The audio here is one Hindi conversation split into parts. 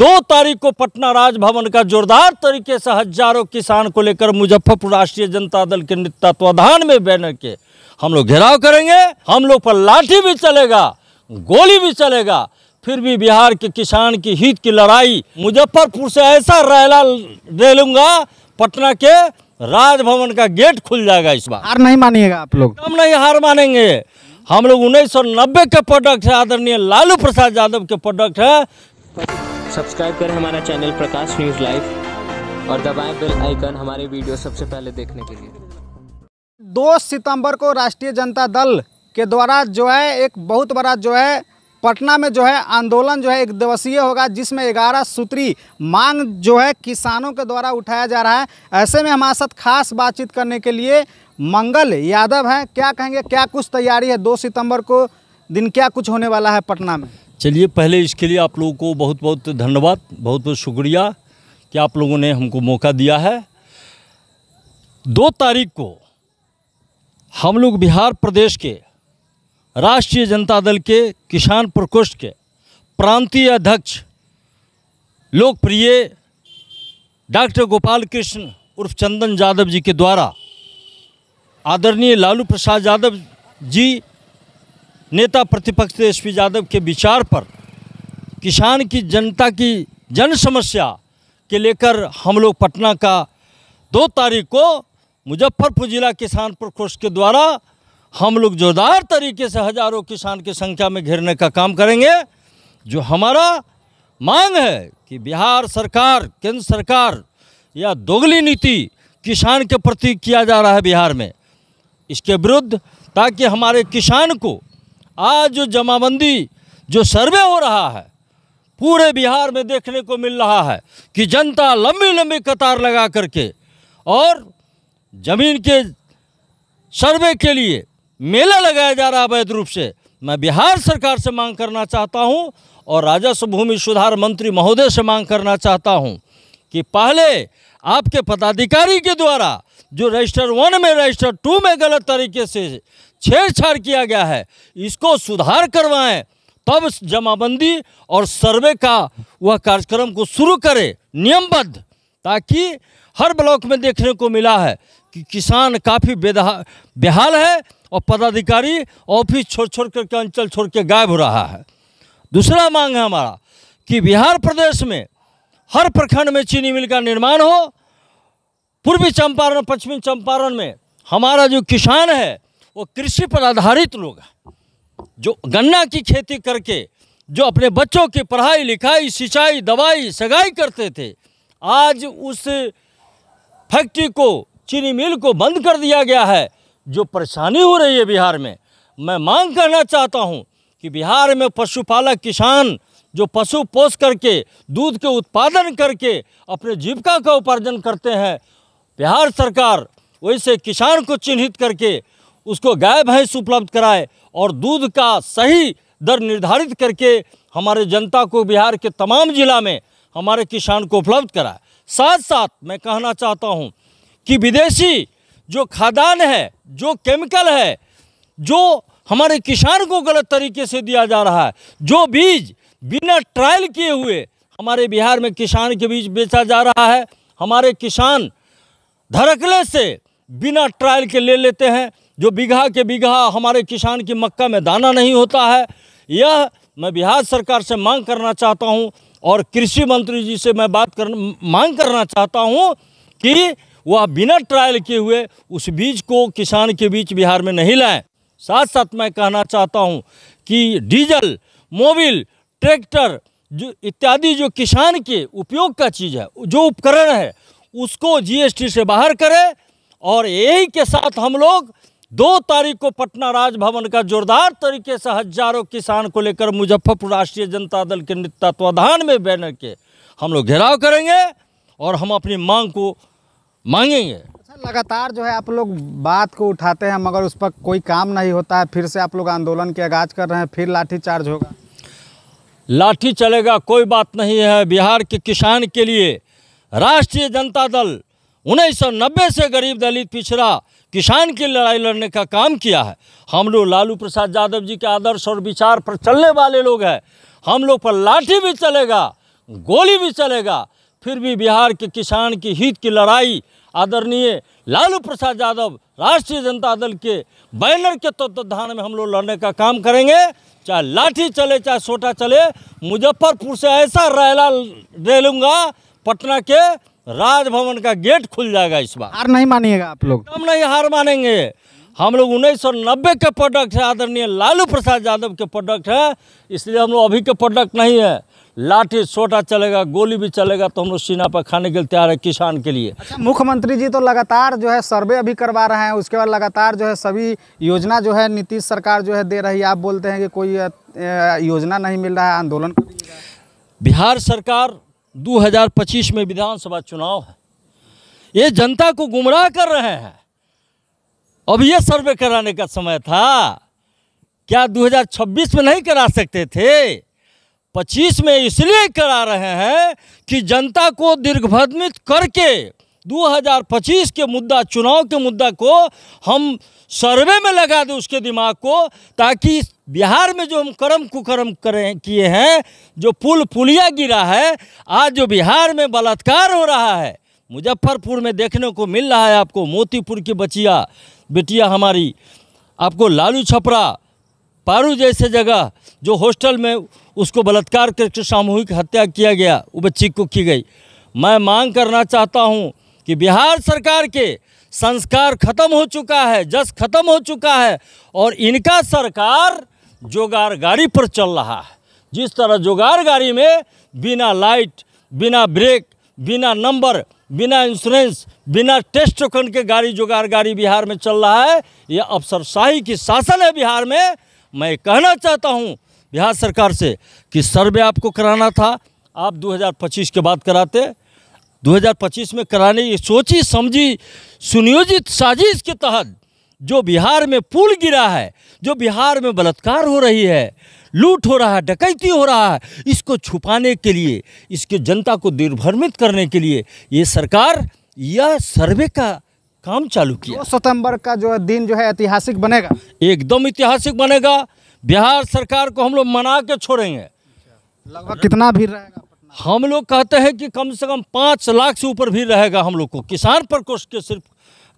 दो तारीख को पटना राजभवन का जोरदार तरीके से हजारों किसान को लेकर मुजफ्फरपुर राष्ट्रीय जनता दल के नेतृत्वाधान में बैनर के हम लोग घेराव करेंगे हम लोग पर लाठी भी चलेगा गोली भी चलेगा फिर भी बिहार के किसान की हित की लड़ाई मुजफ्फरपुर से ऐसा रैला दे लूंगा पटना के राजभवन का गेट खुल जाएगा इस बार हार नहीं मानिएगा आप लोग हम नहीं हार मानेंगे हम लोग उन्नीस के प्रोडक्ट है आदरणीय लालू प्रसाद यादव के प्रोडक्ट है सब्सक्राइब करें हमारा चैनल प्रकाश न्यूज़ लाइव और दबाएं बेल आइकन हमारे वीडियो सबसे पहले देखने के लिए दो सितंबर को राष्ट्रीय जनता दल के द्वारा जो है एक बहुत बड़ा जो है पटना में जो है आंदोलन जो है एक दिवसीय होगा जिसमें ग्यारह सूत्री मांग जो है किसानों के द्वारा उठाया जा रहा है ऐसे में हमारे साथ खास बातचीत करने के लिए मंगल यादव हैं क्या कहेंगे क्या कुछ तैयारी है दो सितंबर को दिन क्या कुछ होने वाला है पटना में चलिए पहले इसके लिए आप लोगों को बहुत बहुत धन्यवाद बहुत बहुत शुक्रिया कि आप लोगों ने हमको मौका दिया है दो तारीख को हम लोग बिहार प्रदेश के राष्ट्रीय जनता दल के किसान प्रकोष्ठ के प्रांतीय अध्यक्ष लोकप्रिय डॉक्टर गोपाल कृष्ण उर्फ चंदन यादव जी के द्वारा आदरणीय लालू प्रसाद यादव जी नेता प्रतिपक्ष तेजस्वी यादव के विचार पर किसान की जनता की जन समस्या के लेकर हम लोग पटना का दो तारीख को मुजफ्फरपुर जिला किसान प्रकोष्ठ के द्वारा हम लोग जोरदार तरीके से हजारों किसान की संख्या में घेरने का काम करेंगे जो हमारा मांग है कि बिहार सरकार केंद्र सरकार या दोगली नीति किसान के प्रति किया जा रहा है बिहार में इसके विरुद्ध ताकि हमारे किसान को आज जो जमाबंदी जो सर्वे हो रहा है पूरे बिहार में देखने को मिल रहा है कि जनता लंबी लंबी कतार लगा करके और ज़मीन के सर्वे के लिए मेला लगाया जा रहा है अवैध रूप से मैं बिहार सरकार से मांग करना चाहता हूं और राजस्व भूमि सुधार मंत्री महोदय से मांग करना चाहता हूं कि पहले आपके पदाधिकारी के द्वारा जो रजिस्टर वन में रजिस्टर टू में गलत तरीके से छेड़छाड़ किया गया है इसको सुधार करवाएं तब जमाबंदी और सर्वे का वह कार्यक्रम को शुरू करें नियमबद्ध ताकि हर ब्लॉक में देखने को मिला है कि किसान काफ़ी बेहाल है और पदाधिकारी ऑफिस छोड़ छोड़ करके अंचल छोड़ के गायब हो रहा है दूसरा मांग है हमारा कि बिहार प्रदेश में हर प्रखंड में चीनी मिल का निर्माण हो पूर्वी चंपारण पश्चिमी चंपारण में हमारा जो किसान है वो कृषि पर आधारित लोग हैं जो गन्ना की खेती करके जो अपने बच्चों की पढ़ाई लिखाई सिंचाई दवाई सगाई करते थे आज उस फैक्ट्री को चीनी मिल को बंद कर दिया गया है जो परेशानी हो रही है बिहार में मैं मांग करना चाहता हूँ कि बिहार में पशुपालक किसान जो पशु पोष करके दूध के उत्पादन करके अपने जीविका का उपार्जन करते हैं बिहार सरकार वैसे किसान को चिन्हित करके उसको गाय भैंस उपलब्ध कराए और दूध का सही दर निर्धारित करके हमारे जनता को बिहार के तमाम जिला में हमारे किसान को उपलब्ध कराए साथ साथ मैं कहना चाहता हूँ कि विदेशी जो खादान है जो केमिकल है जो हमारे किसान को गलत तरीके से दिया जा रहा है जो बीज बिना ट्रायल किए हुए हमारे बिहार में किसान के बीज बेचा जा रहा है हमारे किसान धड़कले से बिना ट्रायल के ले लेते हैं जो बीघा के बीघा हमारे किसान की मक्का में दाना नहीं होता है यह मैं बिहार सरकार से मांग करना चाहता हूं और कृषि मंत्री जी से मैं बात कर मांग करना चाहता हूं कि वह बिना ट्रायल किए हुए उस बीज को किसान के बीच बिहार में नहीं लाएं साथ साथ मैं कहना चाहता हूं कि डीजल मोबिल ट्रैक्टर जो इत्यादि जो किसान के उपयोग का चीज़ है जो उपकरण है उसको जीएसटी से बाहर करें और यही के साथ हम लोग दो तारीख को पटना राजभवन का जोरदार तरीके से हजारों किसान को लेकर मुजफ्फरपुर राष्ट्रीय जनता दल के तत्वाधान में बैनर के हम लोग घेराव करेंगे और हम अपनी मांग को मांगेंगे लगातार जो है आप लोग बात को उठाते हैं मगर उस पर कोई काम नहीं होता है फिर से आप लोग आंदोलन के आगाज कर रहे हैं फिर लाठी चार्ज होगा लाठी चलेगा कोई बात नहीं है बिहार के किसान के लिए राष्ट्रीय जनता दल उन्नीस सौ नब्बे से गरीब दलित पिछड़ा किसान की लड़ाई लड़ने का काम किया है हम लोग लालू प्रसाद यादव जी के आदर्श और विचार पर चलने वाले लोग हैं हम लोग पर लाठी भी चलेगा गोली भी चलेगा फिर भी बिहार के किसान की हित की लड़ाई आदरणीय लालू प्रसाद यादव राष्ट्रीय जनता दल के बैनर के तत्वधान तो में हम लोग लड़ने का काम करेंगे चाहे लाठी चले चाहे सोटा चले मुजफ्फरपुर से ऐसा रैला ले लूँगा पटना के राजभवन का गेट खुल जाएगा इस बार हार नहीं मानिएगा आप लोग हम नहीं हार मानेंगे हम लोग उन्नीस सौ नब्बे के प्रोडक्ट है आदरणीय लालू प्रसाद यादव के प्रोडक्ट है इसलिए हम लोग अभी के प्रोडक्ट नहीं है लाठी छोटा चलेगा गोली भी चलेगा तो हम लोग सीना पर खाने के लिए तैयार है किसान के लिए अच्छा मुख्यमंत्री जी तो लगातार जो है सर्वे अभी करवा रहे हैं उसके बाद लगातार जो है सभी योजना जो है नीतीश सरकार जो है दे रही है आप बोलते हैं कि कोई योजना नहीं मिल रहा है आंदोलन बिहार सरकार 2025 में विधानसभा चुनाव है ये जनता को गुमराह कर रहे हैं अब ये सर्वे कराने का समय था क्या 2026 में नहीं करा सकते थे 25 में इसलिए करा रहे हैं कि जनता को दीर्घभ्रमित करके 2025 के मुद्दा चुनाव के मुद्दा को हम सर्वे में लगा दें उसके दिमाग को ताकि इस बिहार में जो हम कर्म कुकर्म करें किए हैं जो पुल पुलिया गिरा है आज जो बिहार में बलात्कार हो रहा है मुजफ्फरपुर में देखने को मिल रहा है आपको मोतीपुर की बचिया बेटिया हमारी आपको लालू छपरा पारू जैसे जगह जो हॉस्टल में उसको बलात्कार करके सामूहिक हत्या किया गया वो बच्ची को की गई मैं मांग करना चाहता हूँ कि बिहार सरकार के संस्कार खत्म हो चुका है जस खत्म हो चुका है और इनका सरकार जोगार गाड़ी पर चल रहा है जिस तरह जोगार गाड़ी में बिना लाइट बिना ब्रेक बिना नंबर बिना इंश्योरेंस बिना टेस्ट टोकन के गाड़ी जोगार गाड़ी बिहार में चल रहा है यह अफसरशाही की शासन है बिहार में मैं कहना चाहता हूँ बिहार सरकार से कि सर्वे आपको कराना था आप 2025 के बाद कराते 2025 में कराने ये सोची समझी सुनियोजित साजिश के तहत जो बिहार में पुल गिरा है जो बिहार में बलात्कार हो रही है लूट हो रहा है डकैती हो रहा है इसको छुपाने के लिए इसके जनता को दुर्भ्रमित करने के लिए ये सरकार यह सर्वे का काम चालू किया सितंबर का जो दिन जो है ऐतिहासिक बनेगा एकदम ऐतिहासिक बनेगा बिहार सरकार को हम लोग मना के छोड़ेंगे लगभग कितना भीड़ रहेगा हम लोग कहते हैं कि कम से कम पाँच लाख से ऊपर भीड़ रहेगा हम लोग को किसान प्रकोष्ठ के सिर्फ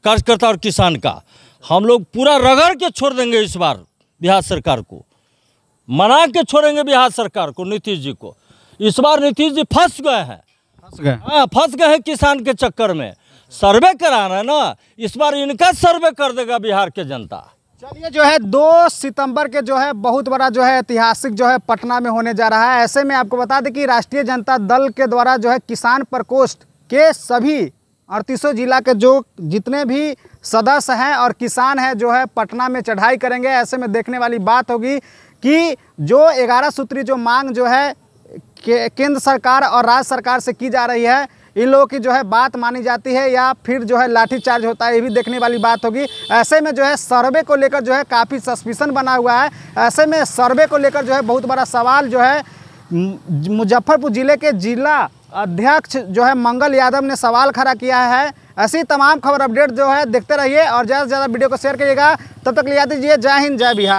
कार्यकर्ता और किसान का हम लोग पूरा रगड़ के छोड़ देंगे इस बार बिहार सरकार को मना के छोड़ेंगे बिहार सरकार को नीतीश जी को इस बार नीतीश जी फंस गए हैं फंस गए हाँ फंस गए हैं किसान के चक्कर में सर्वे कराना है ना इस बार इनका सर्वे कर देगा बिहार के जनता चलिए जो है दो सितंबर के जो है बहुत बड़ा जो है ऐतिहासिक जो है पटना में होने जा रहा है ऐसे में आपको बता दें कि राष्ट्रीय जनता दल के द्वारा जो है किसान प्रकोष्ठ के सभी अड़तीसों जिला के जो जितने भी सदस्य हैं और किसान हैं जो है पटना में चढ़ाई करेंगे ऐसे में देखने वाली बात होगी कि जो ग्यारह सूत्री जो मांग जो है के, केंद्र सरकार और राज्य सरकार से की जा रही है इन लोगों की जो है बात मानी जाती है या फिर जो है लाठीचार्ज होता है ये भी देखने वाली बात होगी ऐसे में जो है सर्वे को लेकर जो है काफ़ी सस्पिशन बना हुआ है ऐसे में सर्वे को लेकर जो है बहुत बड़ा सवाल जो है मुजफ्फरपुर ज़िले के जिला अध्यक्ष जो है मंगल यादव ने सवाल खड़ा किया है ऐसी तमाम खबर अपडेट जो है देखते रहिए और ज़्यादा से ज़्यादा वीडियो को शेयर करिएगा तब तक ले याद दीजिए जय हिंद जय बिहार